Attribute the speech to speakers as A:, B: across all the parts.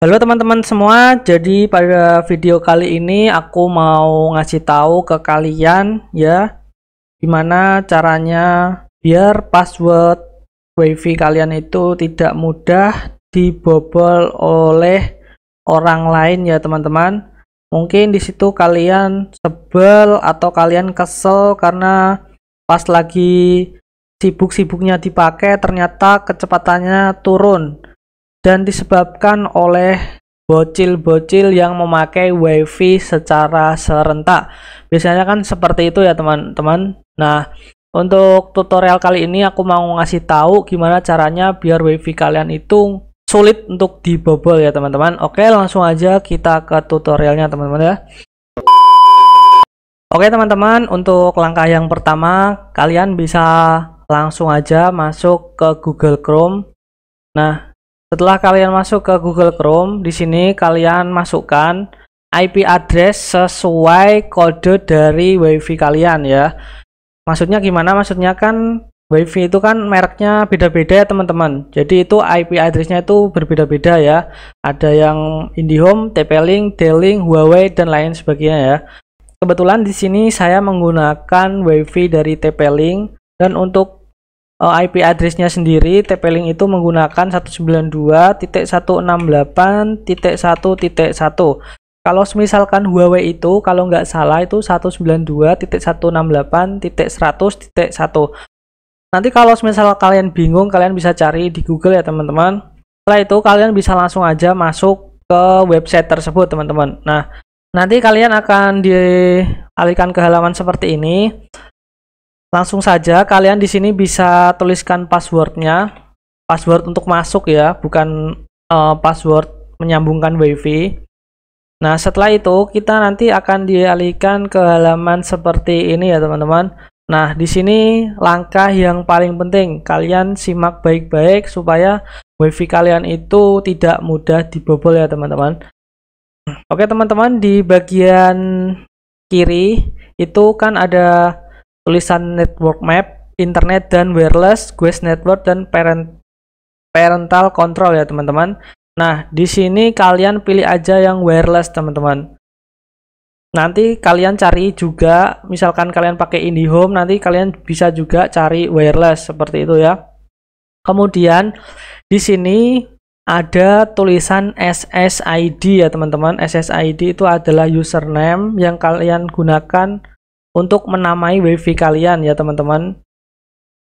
A: Halo teman-teman semua, jadi pada video kali ini aku mau ngasih tahu ke kalian ya gimana caranya biar password wifi kalian itu tidak mudah dibobol oleh orang lain ya teman-teman. Mungkin disitu kalian sebel atau kalian kesel karena pas lagi sibuk-sibuknya dipakai ternyata kecepatannya turun dan disebabkan oleh bocil-bocil yang memakai wifi secara serentak biasanya kan seperti itu ya teman-teman nah untuk tutorial kali ini aku mau ngasih tahu gimana caranya biar wifi kalian itu sulit untuk dibobol ya teman-teman oke langsung aja kita ke tutorialnya teman-teman ya oke teman-teman untuk langkah yang pertama kalian bisa langsung aja masuk ke Google Chrome nah setelah kalian masuk ke Google Chrome, di sini kalian masukkan IP address sesuai kode dari WiFi kalian ya. Maksudnya gimana? Maksudnya kan WiFi itu kan mereknya beda-beda ya teman-teman. Jadi itu IP addressnya itu berbeda-beda ya. Ada yang IndiHome, TP-Link, D-Link, Huawei dan lain sebagainya ya. Kebetulan di sini saya menggunakan WiFi dari TP-Link dan untuk uh, eh, IP addressnya sendiri TP-Link itu menggunakan 192.168.1.1 kalau misalkan Huawei itu kalau nggak salah itu 192.168.100.1 nanti kalau misal kalian bingung kalian bisa cari di Google ya teman-teman setelah itu kalian bisa langsung aja masuk ke website tersebut teman-teman nah nanti kalian akan dialihkan ke halaman seperti ini Langsung saja kalian di sini bisa tuliskan passwordnya, password untuk masuk ya, bukan uh, password menyambungkan WiFi. Nah setelah itu kita nanti akan dialihkan ke halaman seperti ini ya teman-teman. Nah di sini langkah yang paling penting kalian simak baik-baik supaya WiFi kalian itu tidak mudah dibobol ya teman-teman. Oke teman-teman di bagian kiri itu kan ada tulisan network map, internet dan wireless, guest network dan parent parental control ya teman-teman. Nah, di sini kalian pilih aja yang wireless teman-teman. Nanti kalian cari juga, misalkan kalian pakai IndiHome, nanti kalian bisa juga cari wireless seperti itu ya. Kemudian di sini ada tulisan SSID ya teman-teman. SSID itu adalah username yang kalian gunakan untuk menamai wifi kalian ya teman-teman.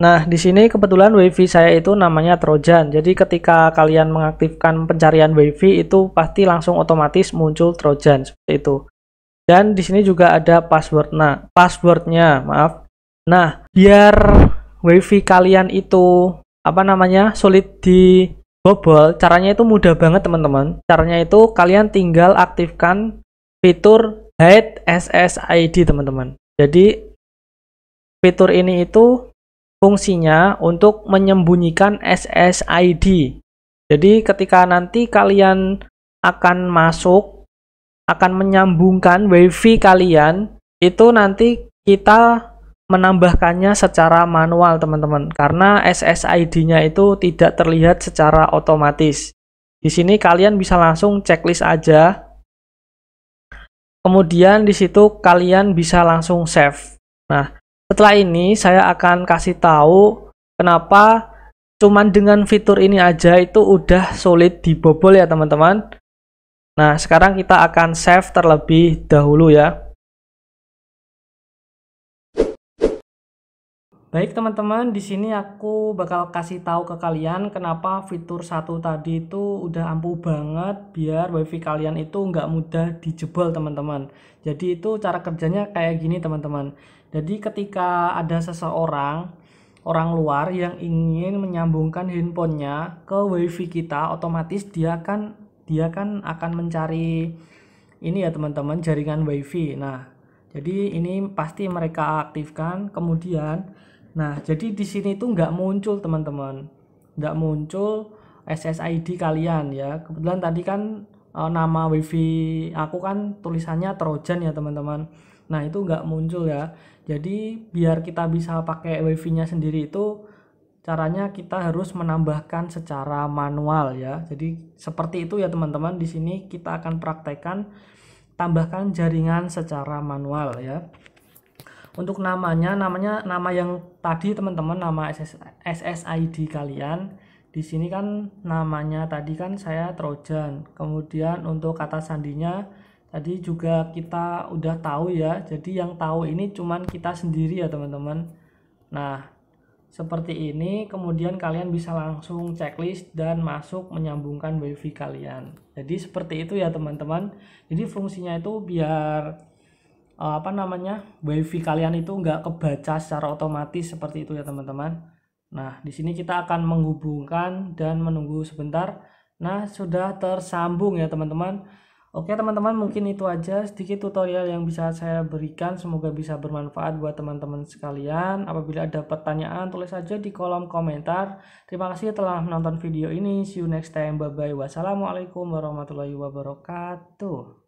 A: Nah, di sini kebetulan wifi saya itu namanya Trojan. Jadi ketika kalian mengaktifkan pencarian wifi itu pasti langsung otomatis muncul Trojan seperti itu. Dan di sini juga ada password. Nah, passwordnya, maaf. Nah, biar wifi kalian itu apa namanya sulit dibobol, caranya itu mudah banget teman-teman. Caranya itu kalian tinggal aktifkan fitur hide SSID teman-teman. Jadi fitur ini itu fungsinya untuk menyembunyikan SSID. Jadi ketika nanti kalian akan masuk, akan menyambungkan WiFi kalian, itu nanti kita menambahkannya secara manual teman-teman karena SSID-nya itu tidak terlihat secara otomatis. Di sini kalian bisa langsung checklist aja Kemudian di situ kalian bisa langsung save. Nah, setelah ini saya akan kasih tahu kenapa cuman dengan fitur ini aja itu udah sulit dibobol ya teman-teman. Nah, sekarang kita akan save terlebih dahulu ya. Baik teman-teman, di sini aku bakal kasih tahu ke kalian kenapa fitur satu tadi itu udah ampuh banget biar wifi kalian itu nggak mudah dijebol teman-teman. Jadi itu cara kerjanya kayak gini teman-teman. Jadi ketika ada seseorang orang luar yang ingin menyambungkan handphonenya ke wifi kita, otomatis dia kan dia kan akan mencari ini ya teman-teman jaringan wifi. Nah, jadi ini pasti mereka aktifkan kemudian Nah, jadi di sini itu nggak muncul teman-teman, nggak muncul SSID kalian ya. Kebetulan tadi kan e, nama wifi aku kan tulisannya Trojan ya teman-teman. Nah itu nggak muncul ya. Jadi biar kita bisa pakai wifi-nya sendiri itu caranya kita harus menambahkan secara manual ya. Jadi seperti itu ya teman-teman. Di sini kita akan praktekkan tambahkan jaringan secara manual ya untuk namanya namanya nama yang tadi teman-teman nama SS, SSID kalian di sini kan namanya tadi kan saya Trojan kemudian untuk kata sandinya tadi juga kita udah tahu ya jadi yang tahu ini cuman kita sendiri ya teman-teman nah seperti ini kemudian kalian bisa langsung checklist dan masuk menyambungkan wifi kalian jadi seperti itu ya teman-teman jadi fungsinya itu biar uh, apa namanya wifi kalian itu nggak kebaca secara otomatis seperti itu ya teman-teman nah di sini kita akan menghubungkan dan menunggu sebentar nah sudah tersambung ya teman-teman oke teman-teman mungkin itu aja sedikit tutorial yang bisa saya berikan semoga bisa bermanfaat buat teman-teman sekalian apabila ada pertanyaan tulis saja di kolom komentar terima kasih telah menonton video ini see you next time bye bye wassalamualaikum warahmatullahi wabarakatuh